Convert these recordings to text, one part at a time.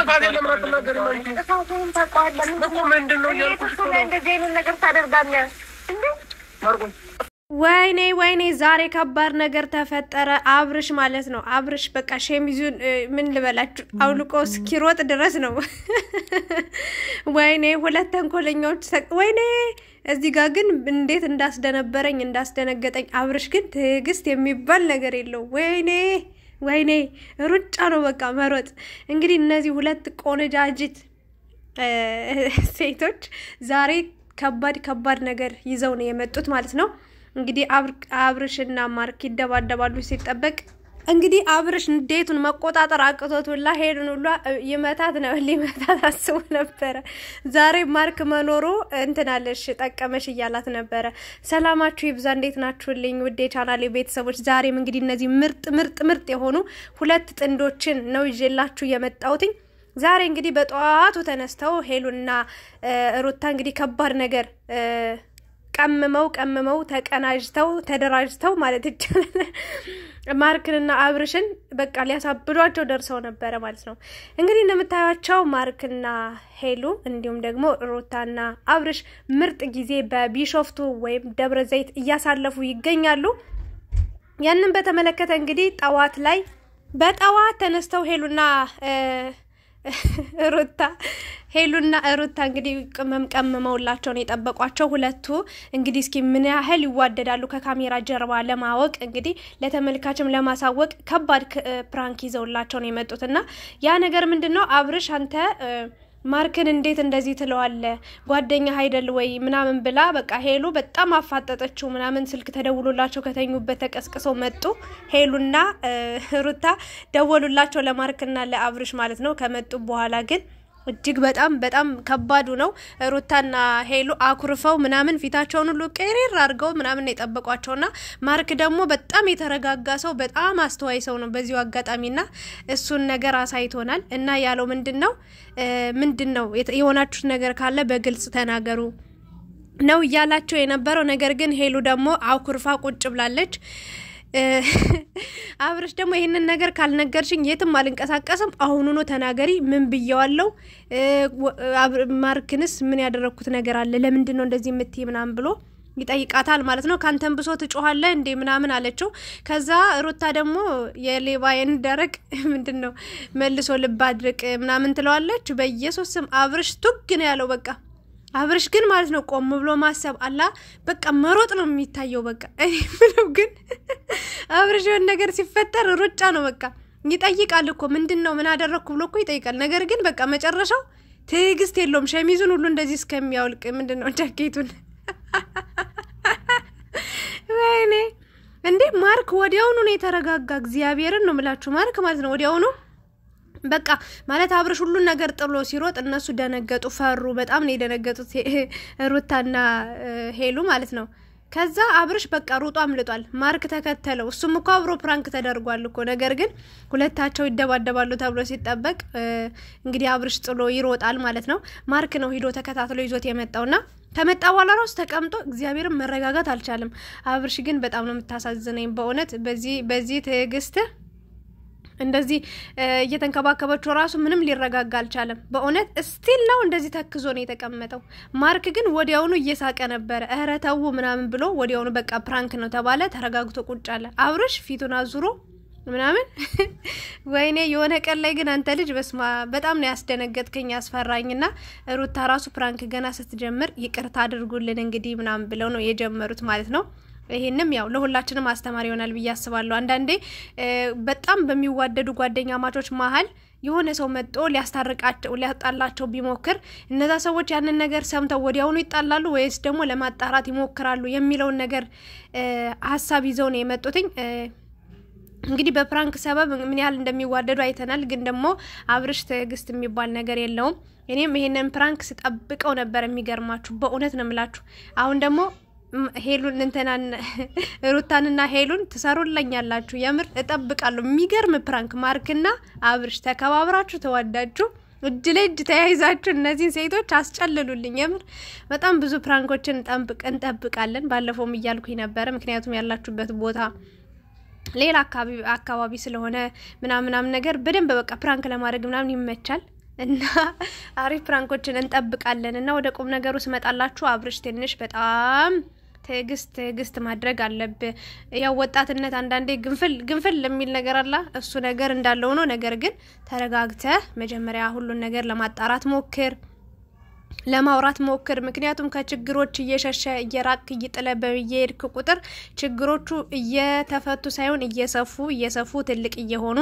ጥፋት የለም አትናገሪ ማንቺ እኮ ምንድን ነው እያልኩሽ እኮ ነው እንደዚህ አይነት ነገር ታደርጋለህ እንዴ ማርቆስ ወይኔ ወይኔ ዛሬ ከባድ ነገር ተፈጠረ። አብርሽ ማለት ነው። አብርሽ በቃ ሸሚዙን ምን ልበላችሁ አውልቆ እስኪሮጥ ድረስ ነው። ወይኔ ሁለት ተንኮለኛዎች ወይኔ እዚህ ጋር ግን እንዴት እንዳስደነበረኝ እንዳስደነገጠኝ። አብርሽ ግን ትዕግስት የሚባል ነገር የለው። ወይኔ ወይኔ ሩጫ ነው በቃ መሮጥ። እንግዲህ እነዚህ ሁለት ቆነጃጅት ሴቶች ዛሬ ከባድ ከባድ ነገር ይዘው ነው የመጡት ማለት ነው። እንግዲህ አብርሽና ማርክ ይደባደባሉ ሲጠበቅ እንግዲህ አብርሽ እንዴቱን መቆጣጠር አቅቶት ሁላ ሄዱን ሁላ ይመታት ነው ሊመታት አስቦ ነበረ። ዛሬ ማርክ መኖሩ እንትናለሽ ጠቀመሽ እያላት ነበረ። ሰላማችሁ ይብዛ፣ እንዴት ናችሁልኝ ውድ ቻናሌ ቤተሰቦች? ዛሬም እንግዲህ እነዚህ ምርጥ ምርጥ ምርጥ የሆኑ ሁለት ጥንዶችን ነው ይዤላችሁ የመጣውትኝ። ዛሬ እንግዲህ በጠዋቱ ተነስተው ሄሉና ሩታ እንግዲህ ከባድ ነገር ቀምመው ቀምመው ተቀናጅተው ተደራጅተው ማለት ይቻላል ማርክንና አብርሽን በቃ ሊያሳብዷቸው ደርሰው ነበረ ማለት ነው። እንግዲህ እንደምታያቸው ማርክና ሄሉ እንዲሁም ደግሞ ሩታና አብርሽ ምርጥ ጊዜ በቢሾፍቱ ወይም ደብረ ዘይት እያሳለፉ ይገኛሉ። ያንን በተመለከተ እንግዲህ ጠዋት ላይ በጠዋት ተነስተው ሄሉና ሩታ ሄሉና ሩታ እንግዲህ ቅመም ቀምመውላቸውን የጠበቋቸው ሁለቱ እንግዲህ እስኪ ምን ያህል ይዋደዳሉ ከካሜራ ጀርባ ለማወቅ እንግዲህ ለተመልካችም ለማሳወቅ ከባድ ፕራንክ ይዘውላቸውን የመጡትና ያ ነገር ምንድን ነው አብርሽ አንተ ማርክን እንዴት እንደዚህ ትለዋለ? ጓደኛ አይደል ወይ ምናምን ብላ በቃ ሄሉ በጣም አፋጠጠችው ምናምን። ስልክ ተደውሎላቸው ከተኙበት ተቀስቅሰው መጡ። ሄሉና ሩታ ደወሉላቸው ለማርክና ለአብርሽ ማለት ነው። ከመጡ በኋላ ግን እጅግ በጣም በጣም ከባዱ ነው። ሩታና ሄሉ አኩርፈው ምናምን ፊታቸውን ሁሉ ቅሪር አድርገው ምናምን የጠበቋቸውና ማርክ ደግሞ በጣም የተረጋጋ ሰው፣ በጣም አስተዋይ ሰው ነው። በዚሁ አጋጣሚና እሱን ነገር አሳይቶናል እና ያለው ምንድን ነው ምንድን ነው የሆናችሁት ነገር ካለ በግልጽ ተናገሩ ነው እያላቸው የነበረው ነገር ግን ሄሉ ደግሞ አኩርፋ ቁጭ ብላለች። አብረሽ ደግሞ ይህንን ነገር ካልነገርሽኝ የትም አልንቀሳቀስም፣ አሁኑኑ ተናገሪ። ምን ብየዋለው? ማርክንስ ምን ያደረግኩት ነገር አለ? ለምንድን ነው እንደዚህ የምትይ? ምናምን ብሎ ይጠይቃታል ማለት ነው። ካንተን ብሶ ትጮኋለህ እንዴ ምናምን አለችው። ከዛ ሩታ ደግሞ የሌባዬን ደረቅ ምንድን ነው መልሶ ልብ አድርቅ ምናምን ትለዋለች። በኢየሱስ ስም አብርሽ ቱግ ነው ያለው በቃ አብርሽ ግን ማለት ነው ቆም ብሎ ማሰብ አላ በቃ መሮጥ ነው የሚታየው። በቃ እኔ ምለው ግን አብርሽ የሆነ ነገር ሲፈጠር ሩጫ ነው በቃ ይጠይቃል እኮ ምንድን ነው ምን አደረግኩ ብሎ እኮ ይጠይቃል። ነገር ግን በቃ መጨረሻው ትዕግስት የለውም። ሸሚዙን ሁሉ እንደዚህ እስከሚያውልቅ ምንድን ነው ጃኬቱን። ወይኔ እንዴ ማርክ ወዲያውኑ ነው የተረጋጋ። እግዚአብሔርን ነው ምላችሁ ማርክ ማለት ነው ወዲያውኑ በቃ ማለት አብርሽ ሁሉን ነገር ጥሎ ሲሮጥ እነሱ ደነገጡ፣ ፈሩ። በጣም ነው የደነገጡት ሩታና ሄሉ ማለት ነው። ከዛ አብርሽ በቃ ሩጦ አምልጧል። ማርክ ተከተለው። እሱም እኮ አብሮ ፕራንክ ተደርጓል እኮ። ነገር ግን ሁለታቸው ይደባደባሉ ተብሎ ሲጠበቅ እንግዲህ አብርሽ ጥሎ ይሮጣል ማለት ነው። ማርክ ነው ሂዶ ተከታትሎ ይዞት የመጣውና ከመጣ በኋላ ራሱ ተቀምጦ እግዚአብሔርን መረጋጋት አልቻለም። አብርሽ ግን በጣም ነው የምታሳዝነኝ በእውነት በዚህ በዚህ ትዕግስትህ እንደዚህ እየተንከባከበችው ራሱ ምንም ሊረጋጋ አልቻለም። በእውነት ስቲል ነው እንደዚህ ተክዞ ነው የተቀመጠው። ማርክ ግን ወዲያውኑ እየሳቀ ነበረ። እረ ተው ምናምን ብሎ ወዲያውኑ በቃ ፕራንክ ነው ተባለ። ተረጋግቶ ቁጭ አለ። አብርሽ ፊቱን አዙሮ ምናምን ወይኔ የሆነ ቀን ላይ ግን አንተ ልጅ በስማ በጣም ነው ያስደነገጥከኝ ያስፈራኝና ሩታ ራሱ ፕራንክ ገና ስትጀምር ይቅርታ አድርጉልን እንግዲህ ምናምን ብለው ነው የጀመሩት ማለት ነው። ይሄንም ያው ለሁላችንም አስተማሪ ይሆናል ብዬ አስባለሁ። አንዳንዴ በጣም በሚዋደዱ ጓደኛ ማቾች መሀል የሆነ ሰው መጦ ሊያስታርቃቸው ሊያጣላቸው ቢሞክር እነዛ ሰዎች ያንን ነገር ሰምተው ወዲያውኑ ይጣላሉ ወይስ ደግሞ ለማጣራት ይሞክራሉ የሚለውን ነገር ሀሳብ ይዘው ነው የመጡትኝ። እንግዲህ በፕራንክ ሰበብ ምን ያህል እንደሚዋደዱ አይተናል። ግን ደግሞ አብርሽ ትዕግስት የሚባል ነገር የለውም። እኔም ይሄንን ፕራንክ ስጠብቀው ነበር። የሚገርማችሁ በእውነት ነው የምላችሁ አሁን ደግሞ ሄሉን እንትናን ሩታንና ሄሉን ትሰሩለኛላችሁ። የምር እጠብቃለሁ። የሚገርም ፕራንክ ማርክና አብርሽ ተከባብራችሁ ተዋዳችሁ እጅ ለእጅ ተያይዛችሁ እነዚህን ሴቶች አስጨልሉልኝ። የምር በጣም ብዙ ፕራንኮችን እንጠብቃለን። ባለፈውም እያልኩኝ ነበረ፣ ምክንያቱም ያላችሁበት ቦታ ሌላ አካባቢ ስለሆነ ምናምናም ነገር በደንብ በቃ ፕራንክ ለማድረግ ምናምን ይመቻል። እና አሪፍ ፕራንኮችን እንጠብቃለን። እና ወደ ቁም ነገሩ ስመጣላችሁ አብርሽ ትንሽ በጣም ትዕግስት ትዕግስት ማድረግ አለብህ። ያው ወጣትነት አንዳንዴ ግንፍል ግንፍል የሚል ነገር አላ እሱ ነገር እንዳለው ነው። ነገር ግን ተረጋግተህ መጀመሪያ ሁሉን ነገር ለማጣራት ሞክር፣ ለማውራት ሞክር። ምክንያቱም ከችግሮች እየሸሸ እየራቅ እየጥለ በየሄድክ ቁጥር ችግሮቹ እየተፈቱ ሳይሆን እየሰፉ እየሰፉ ትልቅ እየሆኑ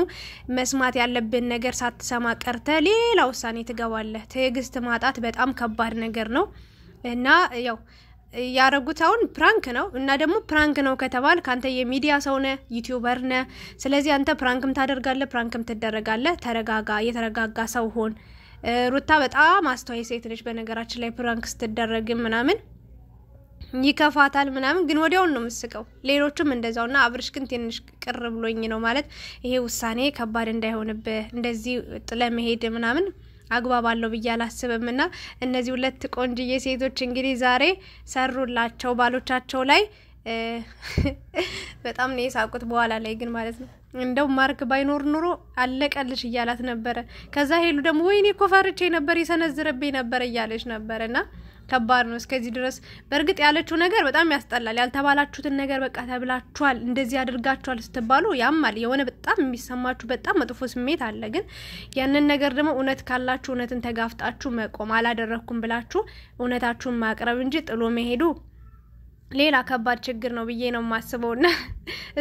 መስማት ያለብን ነገር ሳትሰማ ቀርተ ሌላ ውሳኔ ትገባለህ። ትዕግስት ማጣት በጣም ከባድ ነገር ነው እና ያው ያረጉት አሁን ፕራንክ ነው እና ደግሞ ፕራንክ ነው ከተባል ከአንተ የሚዲያ ሰው ነ ዩቲዩበር ነ ስለዚህ አንተ ፕራንክም ታደርጋለህ፣ ፕራንክም ትደረጋለ ተረጋጋ፣ የተረጋጋ ሰው ሆን። ሩታ በጣም አስተዋይ ሴት ነች። በነገራችን ላይ ፕራንክ ስትደረግም ምናምን ይከፋታል ምናምን፣ ግን ወዲያውን ነው የምስቀው። ሌሎቹም እንደዛው እና አብርሽ ግን ትንሽ ቅር ብሎኝ ነው ማለት ይሄ ውሳኔ ከባድ እንዳይሆንብህ እንደዚህ ለመሄድ ምናምን አግባብ አለው ብዬ አላስብም። ና እነዚህ ሁለት ቆንጅዬ ሴቶች እንግዲህ ዛሬ ሰሩላቸው ባሎቻቸው ላይ በጣም ነው የሳቁት። በኋላ ላይ ግን ማለት ነው እንደው ማርክ ባይኖር ኑሮ አለቀልሽ እያላት ነበረ። ከዛ ሄሉ ደግሞ ወይኔ ኮፈርቼ ነበር የሰነዝርብኝ ነበር እያለች ነበረ ና ከባድ ነው እስከዚህ ድረስ። በእርግጥ ያለችው ነገር በጣም ያስጠላል። ያልተባላችሁትን ነገር በቃ ተብላችኋል፣ እንደዚህ አድርጋችኋል ስትባሉ ያማል። የሆነ በጣም የሚሰማችሁ በጣም መጥፎ ስሜት አለ። ግን ያንን ነገር ደግሞ እውነት ካላችሁ እውነትን ተጋፍጣችሁ መቆም አላደረግኩም ብላችሁ እውነታችሁን ማቅረብ እንጂ ጥሎ መሄዱ ሌላ ከባድ ችግር ነው ብዬ ነው የማስበው። እና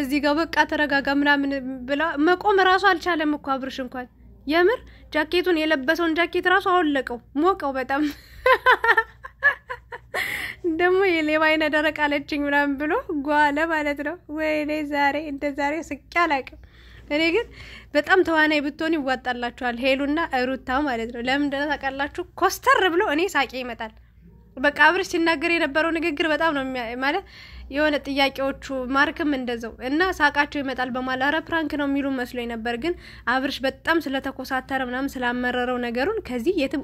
እዚህ ጋር በቃ ተረጋጋ ምናምን ብላ መቆም እራሱ አልቻለም እኮ አብርሽ እንኳን የምር ጃኬቱን የለበሰውን ጃኬት ራሱ አወለቀው ሞቀው በጣም ደግሞ የሌባ አይነ ደረቅ አለችኝ ምናምን ብሎ ጓለ ማለት ነው። ወይኔ ዛሬ እንደ ዛሬ ስቄ አላውቅም። እኔ ግን በጣም ተዋናይ ብትሆን ይዋጣላችኋል፣ ሄሉና ሩታ ማለት ነው። ለምን እንደሆነ ታውቃላችሁ? ኮስተር ብሎ እኔ ሳቄ ይመጣል። በቃ አብርሽ ሲናገር የነበረው ንግግር በጣም ነው ማለት የሆነ ጥያቄዎቹ ማርክም እንደዛው እና ሳቃቸው ይመጣል። በማላረ ኧረ ፕራንክ ነው የሚሉ መስሎ ነበር፣ ግን አብርሽ በጣም ስለተኮሳተረ ምናምን ስላመረረው ነገሩን ከዚህ የትም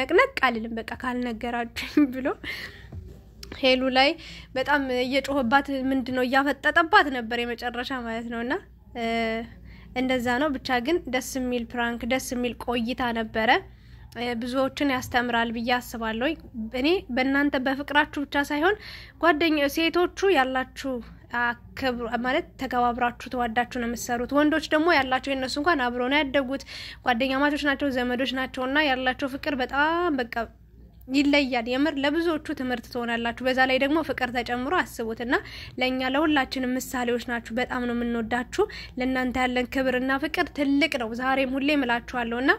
ነቅነቅ አልልም በቃ ካልነገራችሁኝ ብሎ ሄሉ ላይ በጣም እየጮህባት ምንድን ነው እያፈጠጠባት ነበር የመጨረሻ ማለት ነው። እና እንደዛ ነው ብቻ ግን ደስ የሚል ፕራንክ፣ ደስ የሚል ቆይታ ነበረ። ብዙዎችን ያስተምራል ብዬ አስባለሁ። እኔ በእናንተ በፍቅራችሁ ብቻ ሳይሆን ጓደኛ ሴቶቹ ያላችሁ ማለት ተከባብራችሁ ተዋዳችሁ ነው የምትሰሩት። ወንዶች ደግሞ ያላቸው የእነሱ እንኳን አብረው ነው ያደጉት ጓደኛ ማቾች ናቸው ዘመዶች ናቸው እና ያላቸው ፍቅር በጣም በቃ ይለያል። የምር ለብዙዎቹ ትምህርት ትሆናላችሁ። በዛ ላይ ደግሞ ፍቅር ተጨምሮ አስቡት እና ለእኛ ለሁላችንም ምሳሌዎች ናችሁ። በጣም ነው የምንወዳችሁ። ለእናንተ ያለን ክብርና ፍቅር ትልቅ ነው። ዛሬም ሁሌ እምላችኋለሁ እና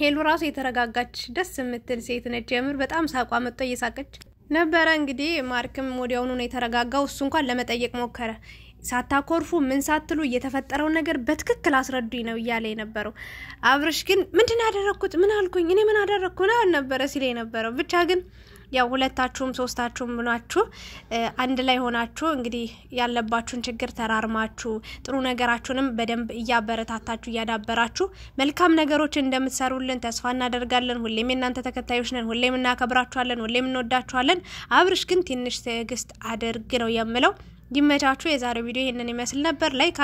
ሄሉ ራሱ የተረጋጋች ደስ የምትል ሴት ነች። የምር በጣም ሳቋ መጥቶ እየሳቀች ነበረ። እንግዲህ ማርክም ወዲያውኑ ነው የተረጋጋው። እሱ እንኳን ለመጠየቅ ሞከረ። ሳታኮርፉ ምን ሳትሉ እየተፈጠረው ነገር በትክክል አስረዱኝ ነው እያለ የነበረው። አብርሽ ግን ምንድን ያደረግኩት ምን አልኩኝ እኔ ምን አደረግኩ ነው ነበረ ሲል የነበረው ብቻ ግን ያው ሁለታችሁም ሶስታችሁም ብናችሁ አንድ ላይ ሆናችሁ እንግዲህ ያለባችሁን ችግር ተራርማችሁ ጥሩ ነገራችሁንም በደንብ እያበረታታችሁ እያዳበራችሁ መልካም ነገሮችን እንደምትሰሩልን ተስፋ እናደርጋለን። ሁሌም የእናንተ ተከታዮች ነን፣ ሁሌም እናከብራችኋለን፣ ሁሌም እንወዳችኋለን። አብርሽ ግን ትንሽ ትዕግስት አድርግ ነው የምለው። ይመቻቹ። የዛሬው ቪዲዮ ይህንን ይመስል ነበር። ላይክ